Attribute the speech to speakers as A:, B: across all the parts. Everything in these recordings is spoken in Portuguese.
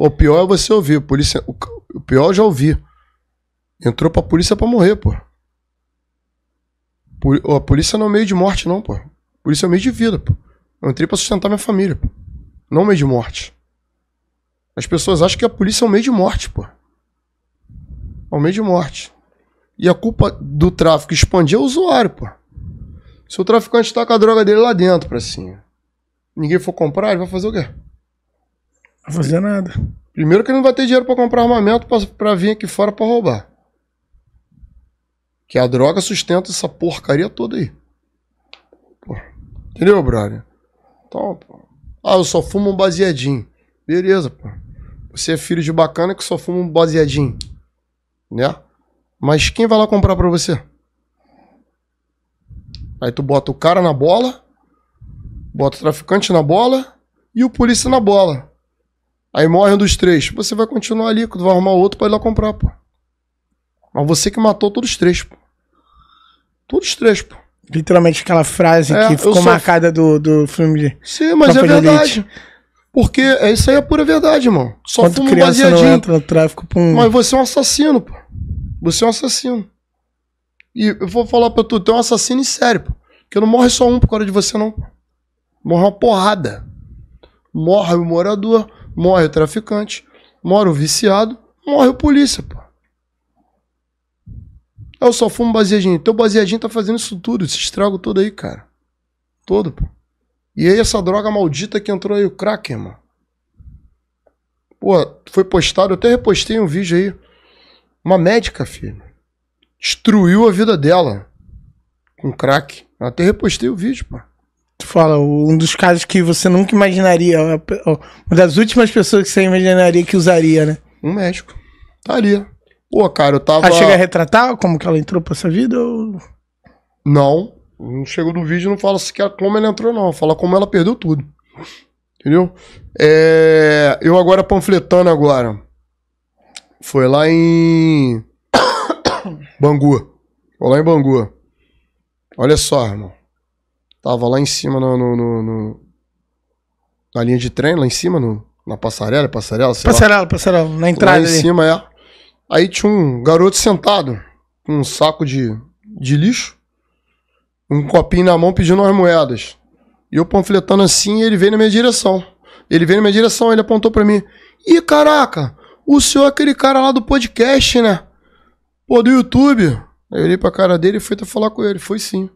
A: O pior é você ouvir. Polícia, o, o pior eu já ouvi. Entrou pra polícia pra morrer, pô. Por, a polícia não é meio de morte, não, pô. A polícia é meio de vida, pô. Eu entrei pra sustentar minha família, pô. Não meio de morte. As pessoas acham que a polícia é um meio de morte, pô. É um meio de morte. E a culpa do tráfico expandir é o usuário, pô. Se o traficante tá com a droga dele lá dentro, pra cima, ninguém for comprar, ele vai fazer o quê? Vai fazer nada. Primeiro que ele não vai ter dinheiro para comprar armamento para vir aqui fora para roubar. Que a droga sustenta essa porcaria toda aí. Entendeu, brother? Então, pô. Ah, eu só fumo um baseadinho. Beleza, pô. Você é filho de bacana que só fuma um baseadinho. Né? Mas quem vai lá comprar pra você? Aí tu bota o cara na bola, bota o traficante na bola e o polícia na bola. Aí morre um dos três. Você vai continuar ali, vai arrumar outro pra ir lá comprar, pô. Mas você que matou todos os três, pô. Todos os três, pô. Literalmente aquela frase é, que ficou marcada do, do filme de. Sim, mas é verdade. Porque é isso aí é pura verdade, irmão. Só Quanto fumo criança baseadinho. Não entra no tráfico um... Mas você é um assassino, pô. Você é um assassino. E eu vou falar pra tu, tu é um assassino em sério, pô. Porque não morre só um por causa de você, não. Morre uma porrada. Morre o morador morre o traficante, morre o viciado, morre o polícia, pô. Eu só fumo baseadinho. Então, Teu baseadinho tá fazendo isso tudo, esse estrago todo aí, cara. Todo, pô. E aí essa droga maldita que entrou aí, o crack, irmão. Pô, foi postado, eu até repostei um vídeo aí. Uma médica, filho. Destruiu a vida dela. Com crack. Eu até repostei o vídeo, pô. Tu fala, um dos casos que você nunca imaginaria, uma das últimas pessoas que você imaginaria que usaria, né? Um médico. Estaria. Tá Pô, cara, eu tava. Ela chega a retratar como que ela entrou pra essa vida? Ou... Não. Não chegou do vídeo não fala sequer como ela entrou, não. Fala como ela perdeu tudo. Entendeu? É... Eu agora panfletando agora. Foi lá em. Bangu. Foi lá em Bangu. Olha só, irmão. Tava lá em cima no, no, no, no na linha de trem, lá em cima, no, na passarela, passarela, sei Passarela, lá. passarela, na entrada. Lá em ali. cima, é. Aí tinha um garoto sentado com um saco de, de lixo, um copinho na mão pedindo umas moedas. E eu panfletando assim, ele veio na minha direção. Ele veio na minha direção, ele apontou para mim. Ih, caraca, o senhor é aquele cara lá do podcast, né? Pô, do YouTube. eu olhei pra cara dele e fui até falar com ele. Foi sim.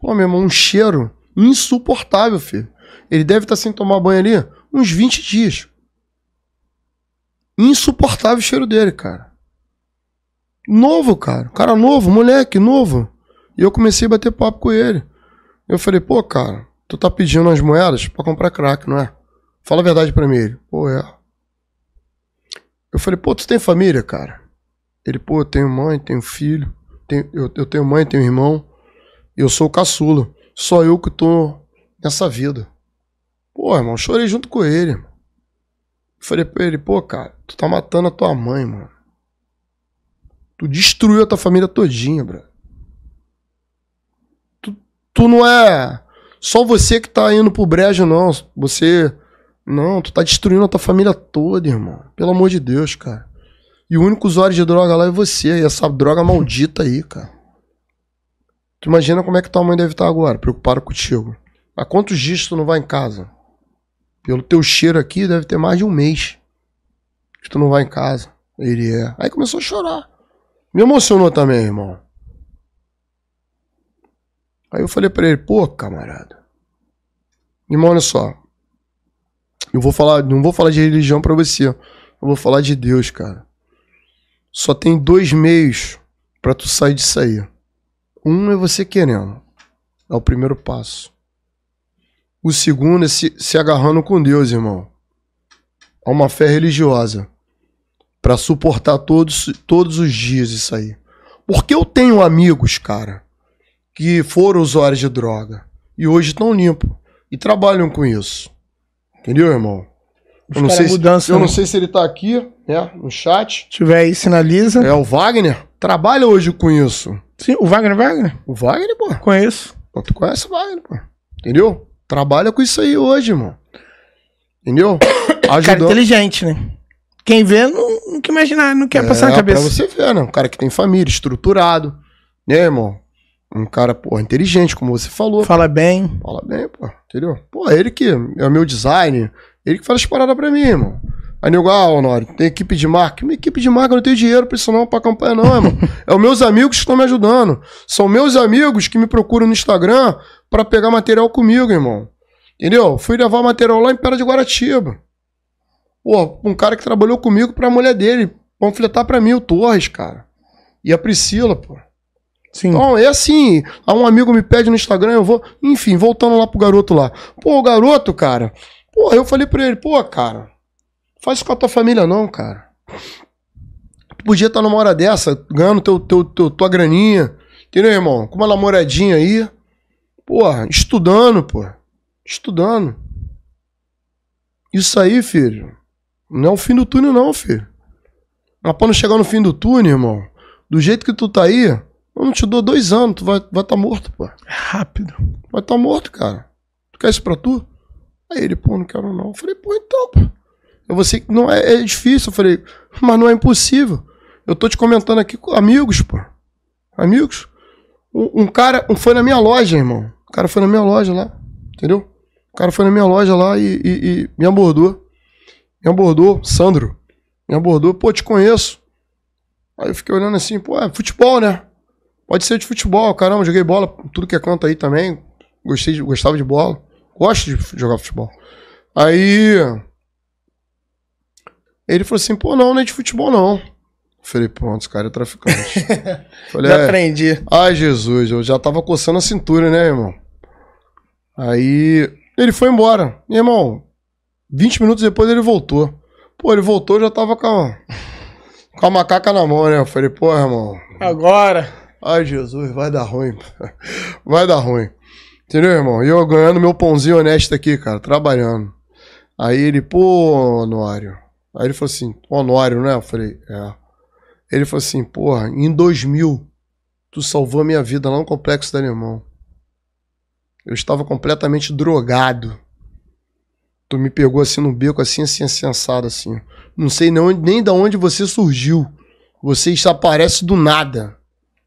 A: Pô, meu irmão, um cheiro insuportável, filho. Ele deve estar tá sem tomar banho ali uns 20 dias. Insuportável o cheiro dele, cara. Novo, cara. Cara novo, moleque, novo. E eu comecei a bater papo com ele. Eu falei, pô, cara, tu tá pedindo as moedas para comprar crack, não é? Fala a verdade pra mim. Ele, pô, é. Eu falei, pô, tu tem família, cara? Ele, pô, eu tenho mãe, tenho filho. Tenho, eu, eu tenho mãe, tenho irmão. Eu sou o caçulo. Só eu que tô nessa vida. Pô, irmão, chorei junto com ele. Falei pra ele, pô, cara, tu tá matando a tua mãe, mano. Tu destruiu a tua família todinha, bro. Tu, tu não é só você que tá indo pro brejo, não. Você. Não, tu tá destruindo a tua família toda, irmão. Pelo amor de Deus, cara. E o único usuário de droga lá é você, e essa droga maldita aí, cara. Tu imagina como é que tua mãe deve estar agora, preocupada contigo. Há quantos dias tu não vai em casa? Pelo teu cheiro aqui, deve ter mais de um mês que tu não vai em casa. Ele é. Aí começou a chorar. Me emocionou também, irmão. Aí eu falei para ele, pô, camarada. Irmão, olha só. Eu vou falar, não vou falar de religião para você. Eu vou falar de Deus, cara. Só tem dois meios para tu sair disso aí. Um é você querendo. é o primeiro passo. O segundo é se, se agarrando com Deus, irmão. A uma fé religiosa. para suportar todos, todos os dias isso aí. Porque eu tenho amigos, cara, que foram usuários de droga. E hoje estão limpos. E trabalham com isso. Entendeu, irmão? Os eu não, sei, mudança, se, eu não né? sei se ele tá aqui, né? No chat. Se tiver aí, sinaliza. É, o Wagner trabalha hoje com isso. Sim, o Wagner Wagner. O Wagner, pô. Conheço. Pô, tu conhece o Wagner, pô. Entendeu? Trabalha com isso aí hoje, irmão. Entendeu? Ajudando. Cara inteligente, né? Quem vê não, não quer imaginar, não quer é, passar na é, cabeça. Pra você ver, né? Um cara que tem família, estruturado, né, irmão? Um cara, pô, inteligente, como você falou. Fala pô. bem. Fala bem, pô. Entendeu? Pô, ele que é o meu design, ele que faz as paradas pra mim, irmão. Aí nego, ah, Honório, tem equipe de marca. Uma equipe de marca, eu não tenho dinheiro pra isso não, pra campanha não, irmão. é os meus amigos que estão me ajudando. São meus amigos que me procuram no Instagram para pegar material comigo, irmão. Entendeu? Fui levar material lá em Pera de Guaratiba. Pô, um cara que trabalhou comigo pra mulher dele panfletar pra mim o Torres, cara. E a Priscila, pô. Sim. Então, é assim, um amigo me pede no Instagram, eu vou... Enfim, voltando lá pro garoto lá. Pô, o garoto, cara... Pô, eu falei pra ele, pô, cara... Faz isso com a tua família, não, cara. Tu podia estar numa hora dessa, ganhando teu, teu, teu, tua graninha. Entendeu, irmão? Com uma namoradinha aí. Porra, estudando, pô, Estudando. Isso aí, filho. Não é o fim do túnel, não, filho. Mas pra não chegar no fim do túnel, irmão, do jeito que tu tá aí, eu não te dou dois anos, tu vai vai tá morto, pô. Rápido. Vai tá morto, cara. Tu quer isso pra tu? Aí ele, pô, não quero não. Eu falei, pô, então, pô. Eu você não é, é, difícil, eu falei, mas não é impossível. Eu tô te comentando aqui com amigos, pô. Amigos. Um, um cara um, foi na minha loja, irmão. O cara foi na minha loja lá, entendeu? O cara foi na minha loja lá e, e, e me abordou. Me abordou, Sandro. Me abordou, pô, te conheço. Aí eu fiquei olhando assim, pô, é futebol, né? Pode ser de futebol, caramba, joguei bola, tudo que é canto aí também. Gostei de, gostava de bola. Gosto de jogar futebol. Aí ele falou assim, pô, não, não é de futebol não. Falei, pronto, esse cara é traficante. Falei, já é. aprendi. Ai, Jesus, eu já tava coçando a cintura, né, irmão? Aí ele foi embora. irmão, 20 minutos depois ele voltou. Pô, ele voltou, eu já tava com a, com a macaca na mão, né? Eu falei, pô, irmão. Agora. Ai, Jesus, vai dar ruim. Vai dar ruim. Entendeu, irmão? E eu ganhando meu pãozinho honesto aqui, cara, trabalhando. Aí ele, pô, Honório, Aí ele falou assim, Honório, né? Eu falei, é. Ele falou assim, porra, em 2000, tu salvou minha vida lá no Complexo do Alemão. Eu estava completamente drogado. Tu me pegou assim no beco, assim, assim, sensado, assim, assim. Não sei nem, nem da onde você surgiu. Você aparece do nada.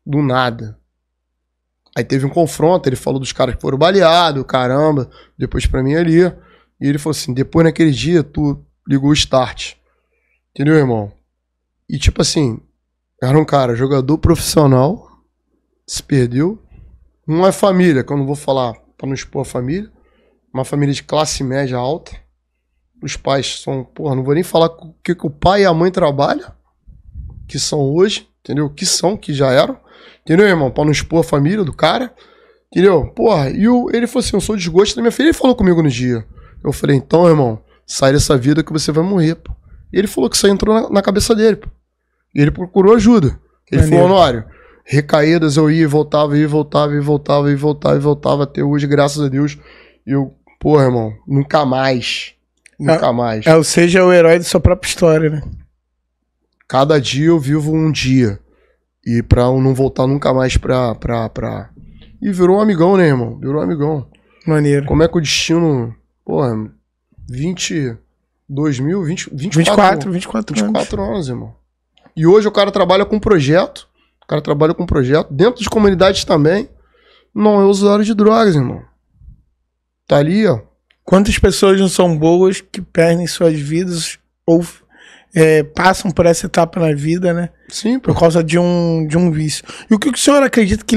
A: Do nada. Aí teve um confronto, ele falou dos caras que foram baleados, caramba, depois pra mim ali. E ele falou assim: depois naquele dia, tu, ligou o start. Entendeu, irmão? E tipo assim, era um cara, jogador profissional, se perdeu. Não é família, que eu não vou falar para não expor a família. Uma família de classe média alta. Os pais são, porra, não vou nem falar o que, que o pai e a mãe trabalham, que são hoje, entendeu? Que são, que já eram. Entendeu, irmão? Pra não expor a família do cara. Entendeu? Porra, e o, ele falou assim: eu sou desgosto da minha filha. Ele falou comigo no dia. Eu falei, então, irmão, Sai dessa vida que você vai morrer, pô. E ele falou que isso aí entrou na, na cabeça dele, pô. E ele procurou ajuda. Ele Maneiro. falou, Honório, recaídas eu ia e voltava, ia e voltava, ia e voltava, ia e voltava, ia e voltava até hoje, graças a Deus. E eu, porra, irmão, nunca mais.
B: Nunca é, mais. É, ou
A: seja, é o herói da sua própria história, né? Cada dia eu vivo um dia. E pra eu não voltar nunca mais pra, pra, pra. E virou um amigão, né, irmão? Virou um amigão. Maneiro. Como é que o destino. Porra, 22 mil, 20, 24, 24, 24, 24 anos. anos, irmão. E hoje o cara trabalha com projeto, o cara trabalha com projeto, dentro de comunidades também, não é usuário de drogas, irmão. Tá ali, ó. Quantas pessoas não são boas que perdem suas vidas ou é, passam por essa etapa na vida, né? Sim. Por causa de um, de um vício. E o que o senhor acredita que